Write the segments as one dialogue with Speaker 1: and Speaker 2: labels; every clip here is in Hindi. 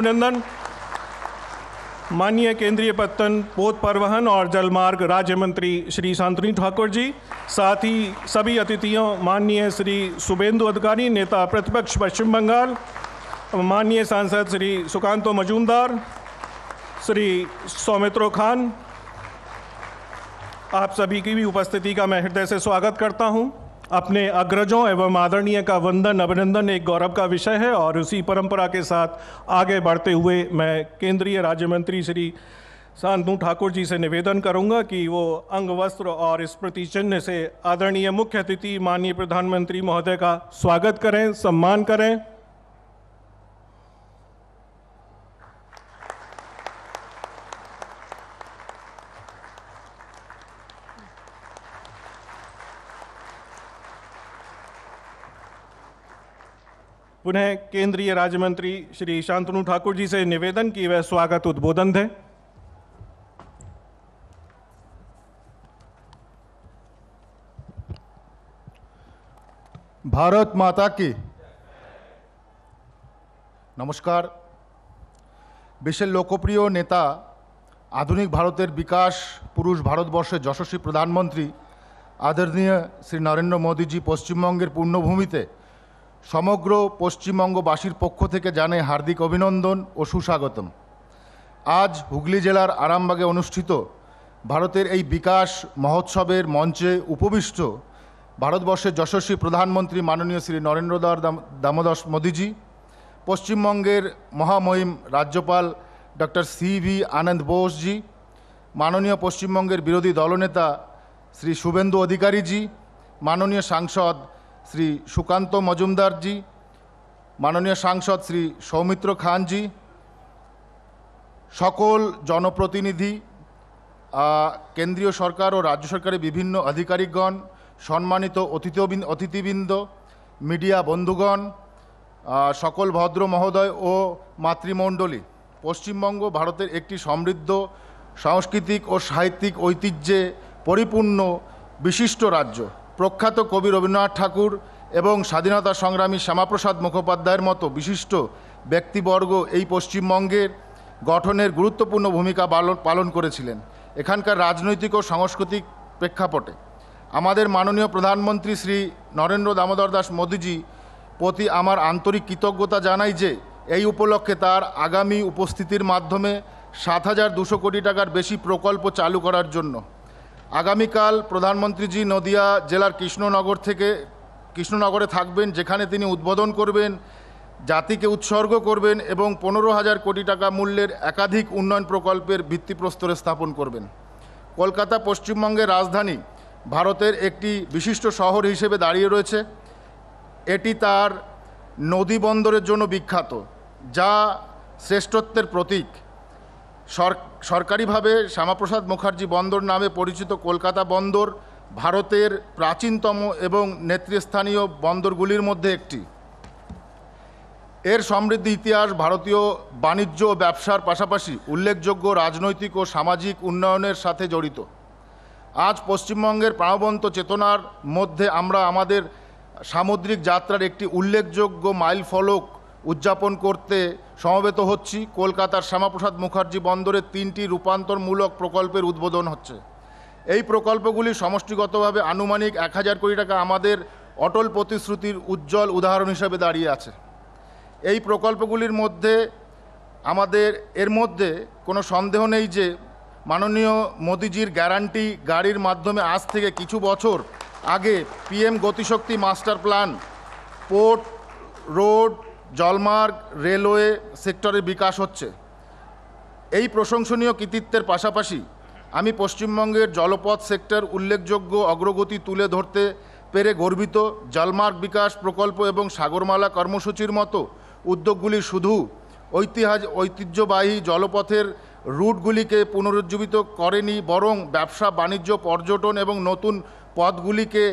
Speaker 1: अभिनंदन माननीय केंद्रीय पत्तन पोत परिवहन और जलमार्ग राज्य मंत्री श्री शांतनी ठाकुर जी साथ ही सभी अतिथियों माननीय श्री शुभेंदु अधिकारी नेता प्रतिपक्ष पश्चिम बंगाल माननीय सांसद श्री सुकांतो मजूमदार श्री सौमित्रो खान आप सभी की भी उपस्थिति का मैं हृदय से स्वागत करता हूं। अपने अग्रजों एवं आदरणीय का वंदन अभिनंदन एक गौरव का विषय है और उसी परंपरा के साथ आगे बढ़ते हुए मैं केंद्रीय राज्य मंत्री श्री शांतु ठाकुर जी से निवेदन करूंगा कि वो अंग वस्त्र और स्मृति चिन्ह से आदरणीय मुख्य अतिथि माननीय प्रधानमंत्री महोदय का स्वागत करें सम्मान करें पुनः केंद्रीय राज्य मंत्री श्री शांतनु ठाकुर जी से निवेदन की वह स्वागत उद्बोधन दें
Speaker 2: ভারত মাতা কি নমস্কার বিশ্বের লোকপ্রিয় নেতা আধুনিক ভারতের বিকাশ পুরুষ ভারতবর্ষের যশস্বী প্রধানমন্ত্রী আদরণীয় শ্রী নরেন্দ্র মোদীজি পশ্চিমবঙ্গের পূর্ণভূমিতে সমগ্র পশ্চিমবঙ্গবাসীর পক্ষ থেকে জানে হার্দিক অভিনন্দন ও সুস্বাগতম আজ হুগলি জেলার আরামবাগে অনুষ্ঠিত ভারতের এই বিকাশ মহোৎসবের মঞ্চে উপবিষ্ট ভারতবর্ষের যশস্বী প্রধানমন্ত্রী মাননীয় শ্রী নরেন্দ্র নরেন্দ্রদার দামোদাস মোদীজি পশ্চিমবঙ্গের মহামহিম রাজ্যপাল doctor C V Ananda Bose ji মাননীয় পশ্চিমবঙ্গের বিরোধী দলনেতা শ্রী শুভেন্দু অধিকারীজি মাননীয় সাংসদ শ্রী সুকান্ত মজুমদারজি মাননীয় সাংসদ শ্রী সৌমিত্র খানজি সকল জনপ্রতিনিধি কেন্দ্রীয় সরকার ও রাজ্য সরকারের বিভিন্ন আধিকারিকগণ সম্মানিত অতিথি অতিথিবৃন্দ মিডিয়া বন্ধুগণ সকল ভদ্র মহোদয় ও মাতৃমণ্ডলী পশ্চিমবঙ্গ ভারতের একটি সমৃদ্ধ সাংস্কৃতিক ও সাহিত্যিক ঐতিহ্যে পরিপূর্ণ বিশিষ্ট রাজ্য প্রখ্যাত কবি রবীন্দ্রনাথ ঠাকুর এবং স্বাধীনতা সংগ্রামী শ্যামাপ্রসাদ মুখোপাধ্যায়ের মতো বিশিষ্ট ব্যক্তিবর্গ এই পশ্চিমবঙ্গের গঠনের গুরুত্বপূর্ণ ভূমিকা পালন করেছিলেন এখানকার রাজনৈতিক ও সাংস্কৃতিক প্রেক্ষাপটে আমাদের মাননীয় প্রধানমন্ত্রী শ্রী নরেন্দ্র দামোদর দাস মোদীজি প্রতি আমার আন্তরিক কৃতজ্ঞতা জানাই যে এই উপলক্ষে তার আগামী উপস্থিতির মাধ্যমে সাত হাজার দুশো কোটি টাকার বেশি প্রকল্প চালু করার জন্য আগামীকাল প্রধানমন্ত্রীজি নদিয়া জেলার কৃষ্ণনগর থেকে কৃষ্ণনগরে থাকবেন যেখানে তিনি উদ্বোধন করবেন জাতিকে উৎসর্গ করবেন এবং পনেরো হাজার কোটি টাকা মূল্যের একাধিক উন্নয়ন প্রকল্পের ভিত্তিপ্রস্তরে স্থাপন করবেন কলকাতা পশ্চিমবঙ্গের রাজধানী ভারতের একটি বিশিষ্ট শহর হিসেবে দাঁড়িয়ে রয়েছে এটি তার নদী বন্দরের জন্য বিখ্যাত যা শ্রেষ্ঠত্বের প্রতীক সরকারিভাবে শ্যামাপ্রসাদ মুখার্জি বন্দর নামে পরিচিত কলকাতা বন্দর ভারতের প্রাচীনতম এবং নেতৃস্থানীয় বন্দরগুলির মধ্যে একটি এর সমৃদ্ধ ইতিহাস ভারতীয় বাণিজ্য ও ব্যবসার পাশাপাশি উল্লেখযোগ্য রাজনৈতিক ও সামাজিক উন্নয়নের সাথে জড়িত আজ পশ্চিমবঙ্গের প্রাণবন্ত চেতনার মধ্যে আমরা আমাদের সামুদ্রিক যাত্রার একটি উল্লেখযোগ্য মাইল ফলক উদযাপন করতে সমবেত হচ্ছি কলকাতার শ্যামাপ্রসাদ মুখার্জি বন্দরে তিনটি রূপান্তরমূলক প্রকল্পের উদ্বোধন হচ্ছে এই প্রকল্পগুলি সমষ্টিগতভাবে আনুমানিক এক হাজার কোটি টাকা আমাদের অটল প্রতিশ্রুতির উজ্জ্বল উদাহরণ হিসেবে দাঁড়িয়ে আছে এই প্রকল্পগুলির মধ্যে আমাদের এর মধ্যে কোনো সন্দেহ নেই যে মাননীয় মোদিজির গ্যারান্টি গাড়ির মাধ্যমে আজ থেকে কিছু বছর আগে PM Gati Shakti master plan port road জলমার্গ রেলওয়ে সেক্টরে বিকাশ হচ্ছে এই প্রশংসনীয় কৃতিত্বের পাশাপাশি আমি পশ্চিমবঙ্গের জলপথ সেক্টর উল্লেখযোগ্য অগ্রগতি তুলে ধরতে পেরে গর্বিত জলমার্গ বিকাশ প্রকল্প এবং সাগরমালা কর্মসূচির মতো উদ্যোগগুলি শুধু ঐতিহাস ঐতিহ্যবাহী জলপথের রুটগুলিকে পুনরুজ্জীবিত করেনি বরং ব্যবসা বাণিজ্য পর্যটন এবং নতুন পথগুলিকে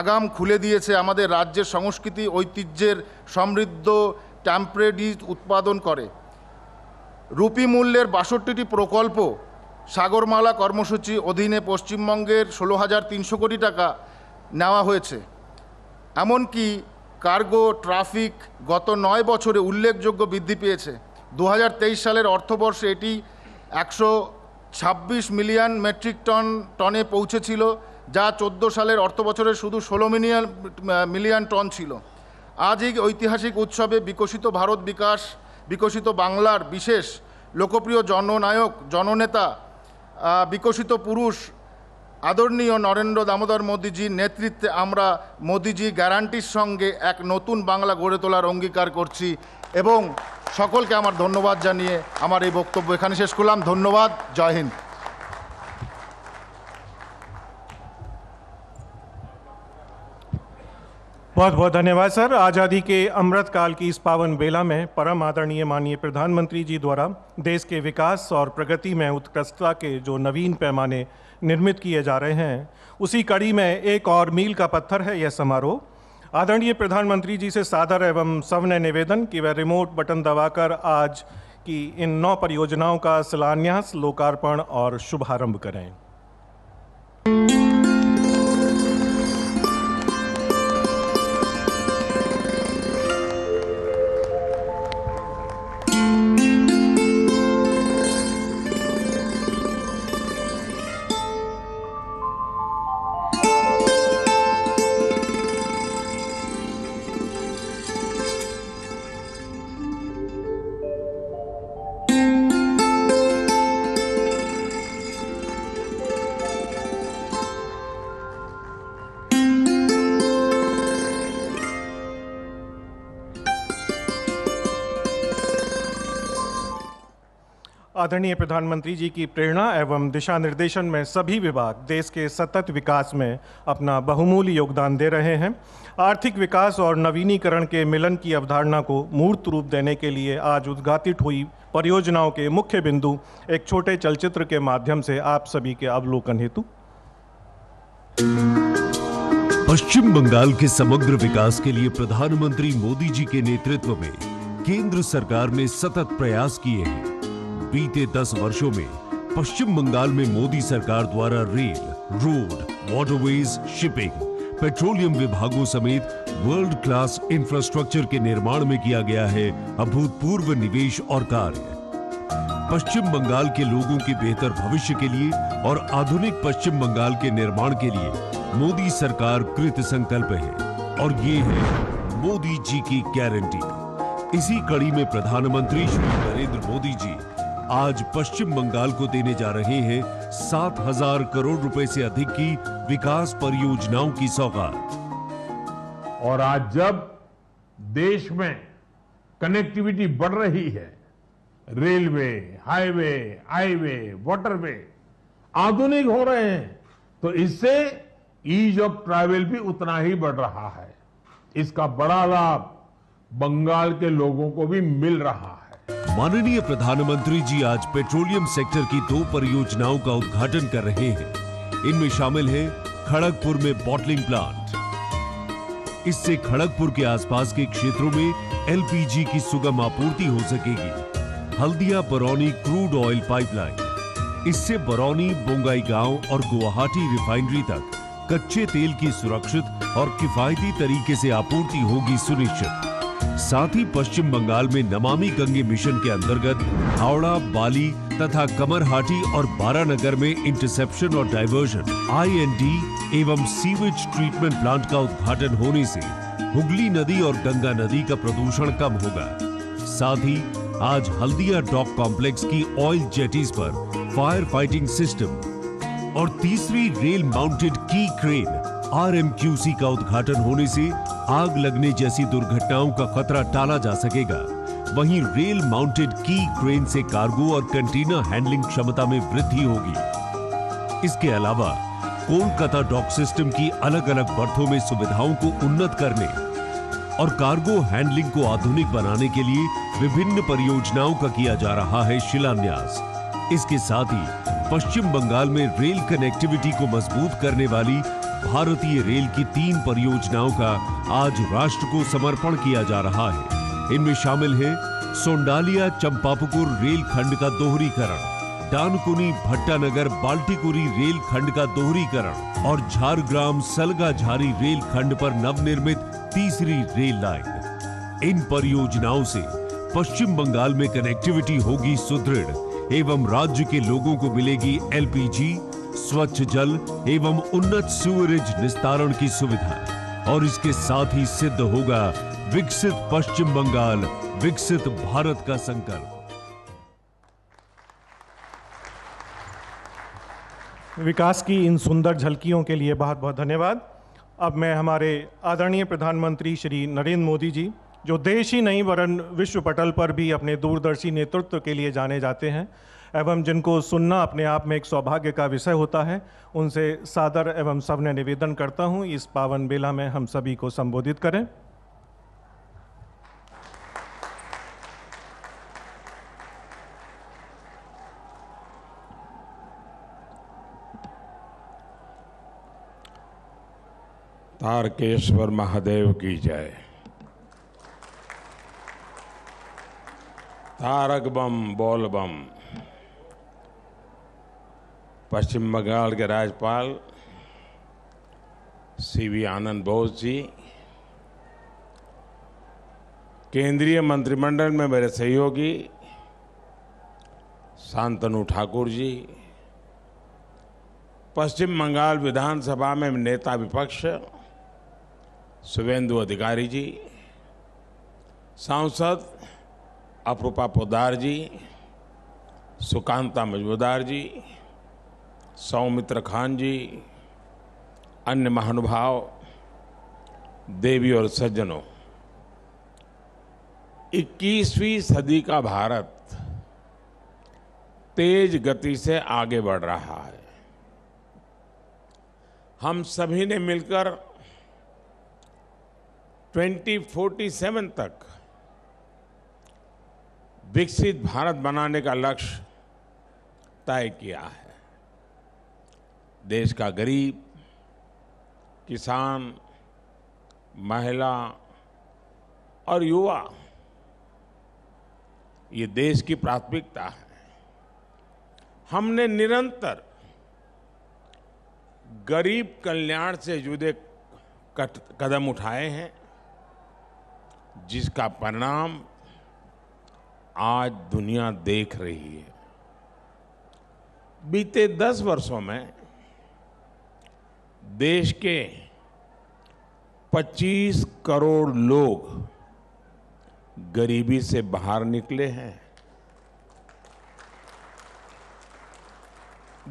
Speaker 2: আগাম খুলে দিয়েছে আমাদের রাজ্যের সংস্কৃতি ঐতিহ্যের সমৃদ্ধ ট্যাম্পরেডি উৎপাদন করে রুপি মূল্যের বাষট্টিটি প্রকল্প সাগরমালা কর্মসূচি অধীনে পশ্চিমবঙ্গের ষোলো হাজার তিনশো কোটি টাকা নেওয়া হয়েছে এমনকি কার্গো ট্রাফিক গত নয় বছরে উল্লেখযোগ্য বৃদ্ধি পেয়েছে দু সালের অর্থবর্ষে এটি একশো ছাব্বিশ মিলিয়ন মেট্রিক টন টনে পৌঁছেছিল যা চোদ্দো সালের বছরে শুধু ষোলো মিলিয়ন মিলিয়ন টন ছিল আজ এই ঐতিহাসিক উৎসবে বিকশিত ভারত বিকাশ বিকশিত বাংলার বিশেষ লোকপ্রিয় জননায়ক জননেতা বিকশিত পুরুষ আদরণীয় নরেন্দ্র দামোদর মোদীজির নেতৃত্বে আমরা মোদীজি গ্যারান্টির সঙ্গে এক নতুন বাংলা গড়ে তোলার অঙ্গীকার করছি এবং সকলকে আমার ধন্যবাদ জানিয়ে আমার এই বক্তব্য এখানে শেষ করলাম ধন্যবাদ জয় হিন্দ बहुत बहुत
Speaker 1: धन्यवाद सर आज़ादी के अमृत काल की इस पावन बेला में परम आदरणीय माननीय प्रधानमंत्री जी द्वारा देश के विकास और प्रगति में उत्कृष्टता के जो नवीन पैमाने निर्मित किए जा रहे हैं उसी कड़ी में एक और मील का पत्थर है यह समारोह आदरणीय प्रधानमंत्री जी से सादर एवं सवन निवेदन कि वह रिमोट बटन दबाकर आज की इन नौ परियोजनाओं का शिलान्यास लोकार्पण और शुभारंभ करें आदरणीय प्रधानमंत्री जी की प्रेरणा एवं दिशा निर्देशन में सभी विभाग देश के सतत विकास में अपना बहुमूल्य योगदान दे रहे हैं आर्थिक विकास और नवीनीकरण के मिलन की अवधारणा को मूर्त रूप देने के लिए आज उद्घाटित हुई परियोजनाओं के मुख्य बिंदु एक छोटे चलचित्र के माध्यम से आप सभी के अवलोकन हेतु
Speaker 3: पश्चिम बंगाल के समग्र विकास के लिए प्रधानमंत्री मोदी जी के नेतृत्व में केंद्र सरकार ने सतत प्रयास किए हैं बीते दस वर्षों में पश्चिम बंगाल में मोदी सरकार द्वारा rail road waterways shipping petroleum विभागों समेत वर्ल्ड क्लास इंफ्रास्ट्रक्चर के निर्माण में किया गया है अभूतपूर्व निवेश और कार्य पश्चिम बंगाल के लोगों के बेहतर भविष्य के लिए और आधुनिक पश्चिम बंगाल के निर्माण के लिए मोदी सरकार कृत संकल्प है और ये है मोदी जी की गारंटी इसी कड़ी में प्रधानमंत्री श्री नरेंद्र मोदी जी आज पश्चिम बंगाल को देने जा रहे हैं सात हजार करोड़ रुपए से अधिक की विकास परियोजनाओं की सौगात और आज जब देश में कनेक्टिविटी बढ़ रही है
Speaker 4: रेलवे हाईवे हाईवे वाटरवे आधुनिक हो रहे हैं तो इससे ईज ऑफ ट्रैवल भी उतना ही बढ़ रहा है इसका बड़ा लाभ बंगाल के लोगों को भी मिल रहा है
Speaker 3: माननीय प्रधानमंत्री जी आज पेट्रोलियम सेक्टर की दो परियोजनाओं का उद्घाटन कर रहे हैं इनमें शामिल है खड़गपुर में बॉटलिंग प्लांट इससे खड़गपुर के आसपास के क्षेत्रों में एलपीजी की सुगम आपूर्ति हो सकेगी Haldia Barauni crude oil pipeline इससे बरौनी बोंगाई गांव और गुवाहाटी रिफाइनरी तक कच्चे तेल की सुरक्षित और किफायती तरीके से आपूर्ति होगी सुनिश्चित साथ ही पश्चिम बंगाल में नमामि गंगे मिशन के अंतर्गत हावड़ा बाली तथा कमरहाटी और बारानगर में इंटरसेप्शन और डाइवर्जन आईएनडी एवं सीवेज ट्रीटमेंट प्लांट का उद्घाटन होने से हुगली नदी और गंगा नदी का प्रदूषण कम होगा साथ ही आज हल्दिया डॉक कॉम्प्लेक्स की ऑयल जेटीज पर फायर फाइटिंग सिस्टम और तीसरी रेल माउंटेड की क्रेन आरएमक्यूसी का उद्घाटन होने से आग लगने जैसी दुर्घटनाओं का खतरा टाला जा सकेगा वहीं रेल माउंटेड की क्रेन से कार्गो और कंटेनर हैंडलिंग क्षमता में वृद्धि होगी इसके अलावा कोलकाता डॉक सिस्टम की अलग अलग बर्थों में सुविधाओं को उन्नत करने और कार्गो हैंडलिंग को आधुनिक बनाने के लिए विभिन्न परियोजनाओं का किया जा रहा है शिलान्यास इसके साथ ही पश्चिम बंगाल में रेल कनेक्टिविटी को मजबूत करने वाली भारतीय रेल की तीन परियोजनाओं का आज राष्ट्र को समर्पण किया जा रहा है इनमें शामिल है सोंडालिया चंपापुकुर रेल खंड का दोहरीकरण डानकुनी भट्टानगर बाल्टीकुरी रेल खंड का दोहरीकरण और झारग्राम सलगा झारी रेल खंड पर नवनिर्मित तीसरी रेल लाइन इन परियोजनाओं से पश्चिम बंगाल में कनेक्टिविटी होगी सुदृढ़ एवं राज्य के लोगों को मिलेगी एलपीजी स्वच्छ जल एवं उन्नत सुवरेज निस्तारण की सुविधा और इसके साथ ही सिद्ध होगा विकसित पश्चिम बंगाल विकसित भारत का संकल्प
Speaker 1: विकास की इन सुंदर झलकियों के लिए बहुत बहुत धन्यवाद अब मैं हमारे आदरणीय प्रधानमंत्री श्री नरेंद्र मोदी जी जो देश ही नहीं वरन विश्व पटल पर भी अपने दूरदर्शी नेतृत्व के लिए जाने जाते हैं एवं जिनको सुनना अपने आप में एक सौभाग्य का विषय होता है उनसे सादर एवं सबने निवेदन करता हूँ इस पावन बेला में हम सभी को संबोधित करें
Speaker 4: तारकेश्वर महादेव की जय तारक बम बोल बम पश्चिम बंगाल के राज्यपाल सीवी आनंद बोस जी केंद्रीय मंत्रिमंडल में मेरे सहयोगी शांतनु ठाकुर जी पश्चिम बंगाल विधानसभा में नेता विपक्ष शुभेंदु अधिकारी जी सांसद अपरूपा पोदार जी सुकांता मजमूदार जी सौमित्र खान जी अन्य महानुभाव देवी और सज्जनों 21वीं सदी का भारत तेज गति से आगे बढ़ रहा है हम सभी ने मिलकर 2047 तक विकसित भारत बनाने का लक्ष्य तय किया है देश का गरीब किसान महिला और युवा ये देश की प्राथमिकता है हमने निरंतर गरीब कल्याण से जुड़े कदम उठाए हैं जिसका परिणाम आज दुनिया देख रही है बीते दस वर्षों में देश के 25 करोड़ लोग गरीबी से बाहर निकले हैं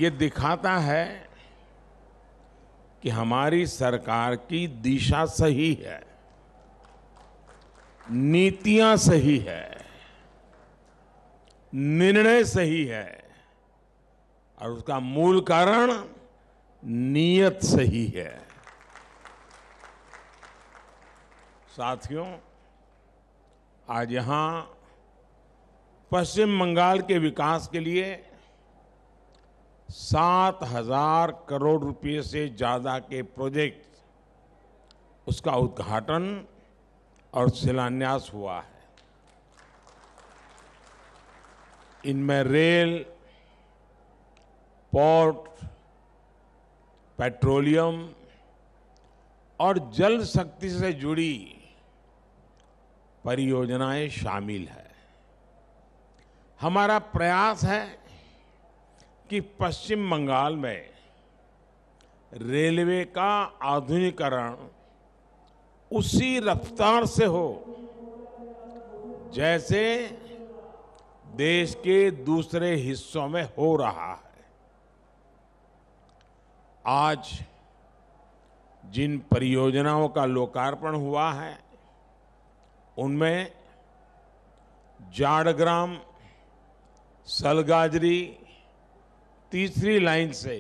Speaker 4: ये दिखाता है कि हमारी सरकार की दिशा सही है नीतियां सही है निर्णय सही है और उसका मूल कारण नीयत सही है साथियों आज यहां पश्चिम बंगाल के विकास के लिए सात हजार करोड़ रुपए से ज़्यादा के प्रोजेक्ट उसका उद्घाटन और शिलान्यास हुआ है इनमें रेल पोर्ट पेट्रोलियम और जल शक्ति से जुड़ी परियोजनाएं शामिल है हमारा प्रयास है कि पश्चिम बंगाल में रेलवे का आधुनिकरण उसी रफ्तार से हो जैसे देश के दूसरे हिस्सों में हो रहा है आज जिन परियोजनाओं का लोकार्पण हुआ है उनमें जाड़ग्राम सलगाजरी तीसरी लाइन से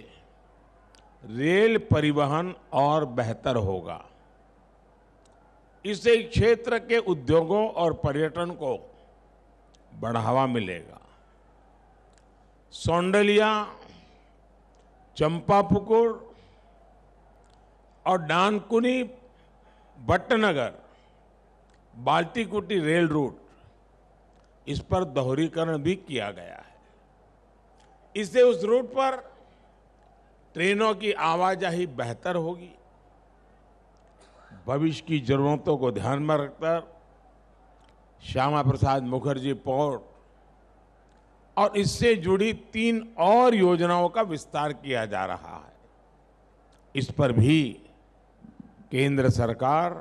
Speaker 4: रेल परिवहन और बेहतर होगा इससे क्षेत्र के उद्योगों और पर्यटन को बढ़ावा मिलेगा सौंडलिया चंपापुकुर और डानकुनी भट्टनगर बाल्टीकुटी रेल रूट इस पर दोहरीकरण भी किया गया है इससे उस रूट पर ट्रेनों की आवाजाही बेहतर होगी भविष्य की जरूरतों को ध्यान में रखकर श्यामा प्रसाद मुखर्जी पोर्ट और इससे जुड़ी तीन और योजनाओं का विस्तार किया जा रहा है इस पर भी केंद्र सरकार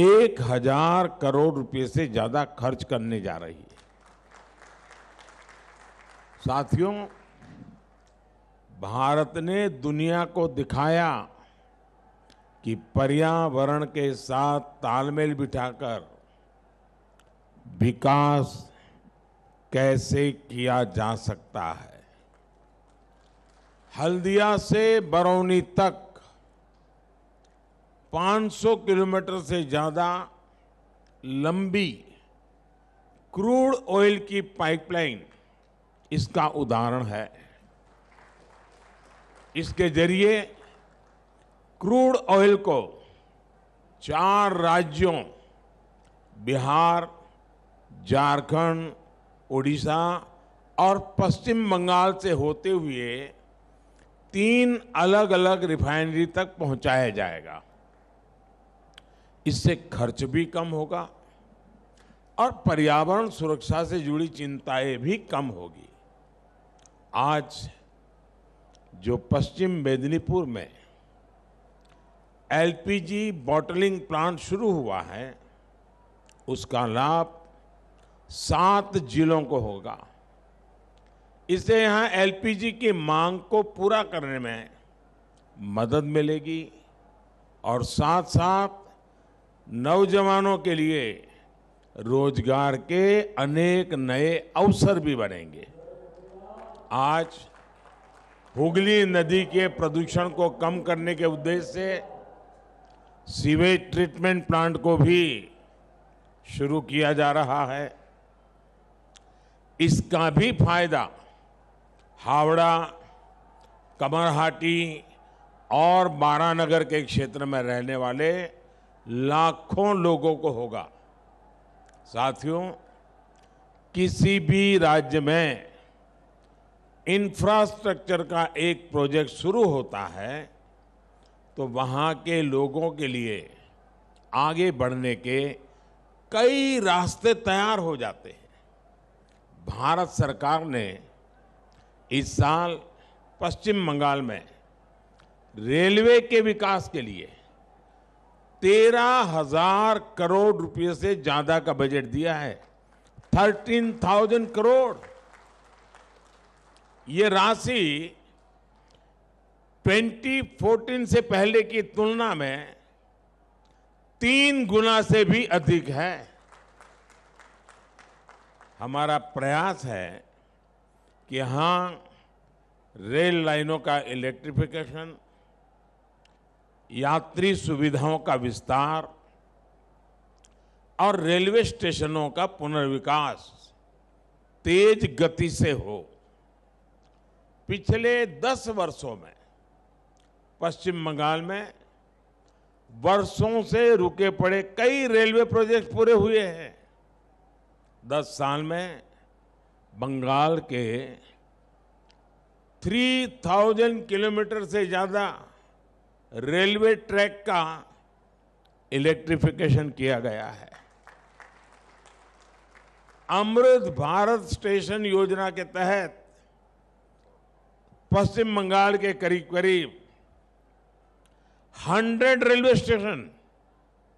Speaker 4: एक हजार करोड़ रुपए से ज्यादा खर्च करने जा रही है साथियों भारत ने दुनिया को दिखाया कि पर्यावरण के साथ तालमेल बिठाकर विकास कैसे किया जा सकता है हल्दिया से बरौनी तक 500 किलोमीटर से ज़्यादा लंबी क्रूड ऑयल की पाइपलाइन इसका उदाहरण है इसके जरिए क्रूड ऑयल को चार राज्यों बिहार झारखंड ओडिशा और पश्चिम बंगाल से होते हुए तीन अलग अलग रिफाइनरी तक पहुंचाया जाएगा इससे खर्च भी कम होगा और पर्यावरण सुरक्षा से जुड़ी चिंताएं भी कम होगी आज जो पश्चिम मेदिनीपुर में एलपीजी बॉटलिंग प्लांट शुरू हुआ है उसका लाभ सात जिलों को होगा इससे यहाँ एलपीजी की मांग को पूरा करने में मदद मिलेगी और साथ साथ नौजवानों के लिए रोजगार के अनेक नए अवसर भी बनेंगे आज हुगली नदी के प्रदूषण को कम करने के उद्देश्य से सीवेज ट्रीटमेंट प्लांट को भी शुरू किया जा रहा है इसका भी फायदा हावड़ा कमरहाटी और बारानगर के क्षेत्र में रहने वाले लाखों लोगों को होगा साथियों किसी भी राज्य में इंफ्रास्ट्रक्चर का एक प्रोजेक्ट शुरू होता है तो वहाँ के लोगों के लिए आगे बढ़ने के कई रास्ते तैयार हो जाते हैं भारत सरकार ने इस साल पश्चिम बंगाल में रेलवे के विकास के लिए तेरह हजार करोड़ रुपये से ज्यादा का बजट दिया है थर्टीन थाउजेंड करोड़ ये राशि 2014 से पहले की तुलना में तीन गुना से भी अधिक है हमारा प्रयास है कि यहाँ रेल लाइनों का इलेक्ट्रिफिकेशन यात्री सुविधाओं का विस्तार और रेलवे स्टेशनों का पुनर्विकास तेज गति से हो पिछले दस वर्षों में पश्चिम बंगाल में वर्षों से रुके पड़े कई रेलवे प्रोजेक्ट पूरे हुए हैं दस साल में बंगाल के 3000 किलोमीटर से ज़्यादा रेलवे ट्रैक का इलेक्ट्रिफिकेशन किया गया है अमृत भारत स्टेशन योजना के तहत पश्चिम बंगाल के करीब करीब 100 रेलवे स्टेशन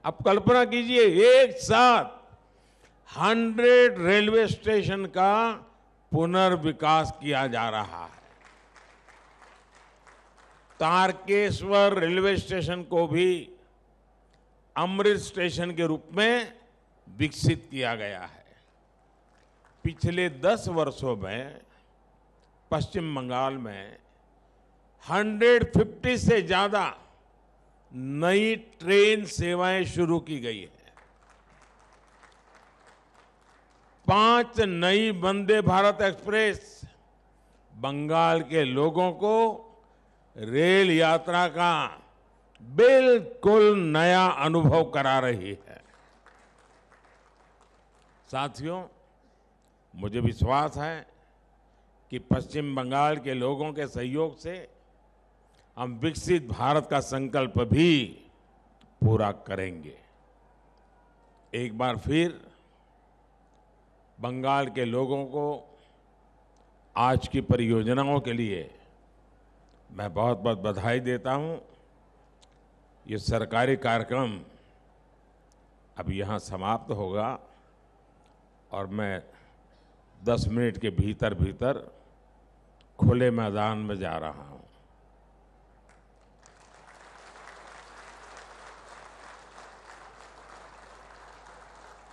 Speaker 4: आप कल्पना कीजिए एक साथ हंड्रेड रेलवे स्टेशन का पुनर्विकास किया जा रहा है तारकेश्वर रेलवे स्टेशन को भी अमृत स्टेशन के रूप में विकसित किया गया है पिछले दस वर्षों में पश्चिम बंगाल में 150 से ज़्यादा नई ट्रेन सेवाएं शुरू की गई है पांच नई वंदे भारत एक्सप्रेस बंगाल के लोगों को रेल यात्रा का बिल्कुल नया अनुभव करा रही है साथियों मुझे विश्वास है कि पश्चिम बंगाल के लोगों के सहयोग से हम विकसित भारत का संकल्प भी पूरा करेंगे एक बार फिर बंगाल के लोगों को आज की परियोजनाओं के लिए मैं बहुत बहुत बधाई देता हूँ ये सरकारी कार्यक्रम अब यहाँ समाप्त होगा और मैं 10 मिनट के भीतर भीतर खुले मैदान में जा रहा हूँ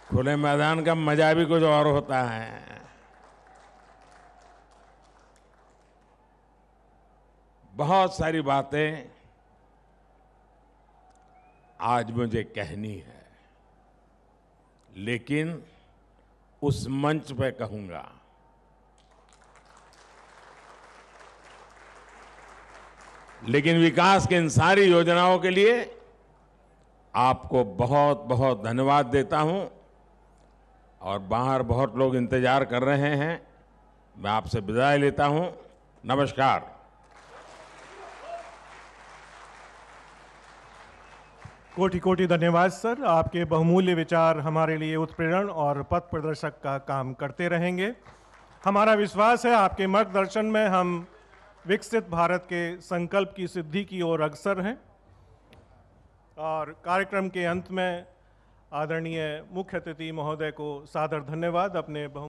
Speaker 4: खुले मैदान का मजा भी कुछ और होता है बहुत सारी बातें आज मुझे कहनी है लेकिन उस मंच पे कहूंगा लेकिन विकास की इन सारी योजनाओं के लिए आपको बहुत बहुत धन्यवाद देता हूं और बाहर बहुत लोग इंतज़ार कर रहे हैं मैं आपसे विदाई लेता हूं नमस्कार
Speaker 1: कोटि कोटि धन्यवाद सर आपके बहुमूल्य विचार हमारे लिए उत्प्रेरण और पथ प्रदर्शक का काम करते रहेंगे हमारा विश्वास है आपके मार्गदर्शन में हम विकसित भारत के संकल्प की सिद्धि की ओर अग्रसर हैं और कार्यक्रम के अंत में आदरणीय मुख्य अतिथि महोदय को सादर धन्यवाद अपने बहु